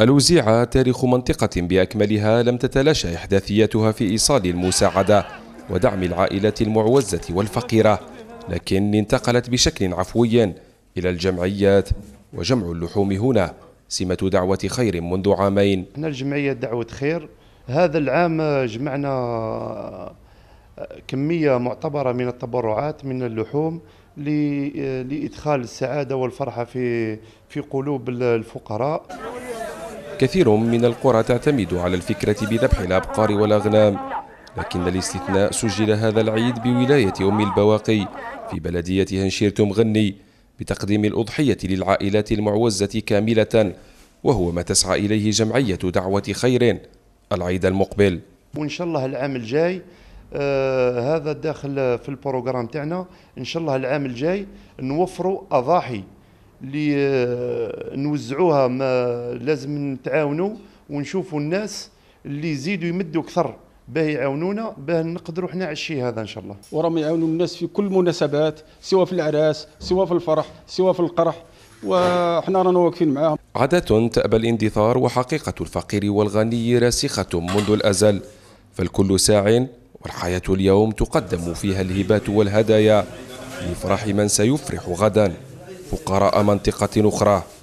الوزيعة تاريخ منطقة بأكملها لم تتلاشى إحداثياتها في إيصال المساعدة ودعم العائلات المعوزة والفقيرة لكن انتقلت بشكل عفوي إلى الجمعيات وجمع اللحوم هنا سمة دعوة خير منذ عامين احنا الجمعية دعوة خير هذا العام جمعنا كمية معتبرة من التبرعات من اللحوم لإدخال السعادة والفرحة في في قلوب الفقراء كثير من القرى تعتمد على الفكرة بذبح الأبقار والأغنام لكن الاستثناء سجل هذا العيد بولاية أم البواقي في بلدية هنشير تمغني بتقديم الأضحية للعائلات المعوزة كاملة وهو ما تسعى إليه جمعية دعوة خير العيد المقبل وإن شاء الله العام الجاي آه هذا داخل في البروغرام تاعنا إن شاء الله العام الجاي نوفروا أضاحي اللي آه، نوزعوها ما لازم نتعاونوا ونشوفوا الناس اللي يزيدوا يمدوا اكثر باه يعاونونا باه نقدروا حنا على الشيء هذا ان شاء الله وراهم يعاونوا الناس في كل المناسبات سواء في الاعراس سواء في الفرح سواء في القرح وحنا رانا واقفين معاهم عادة تأبى الاندثار وحقيقة الفقير والغني راسخة منذ الأزل فالكل ساع والحياة اليوم تقدم فيها الهبات والهدايا لفرح من سيفرح غداً فقراء منطقة أخرى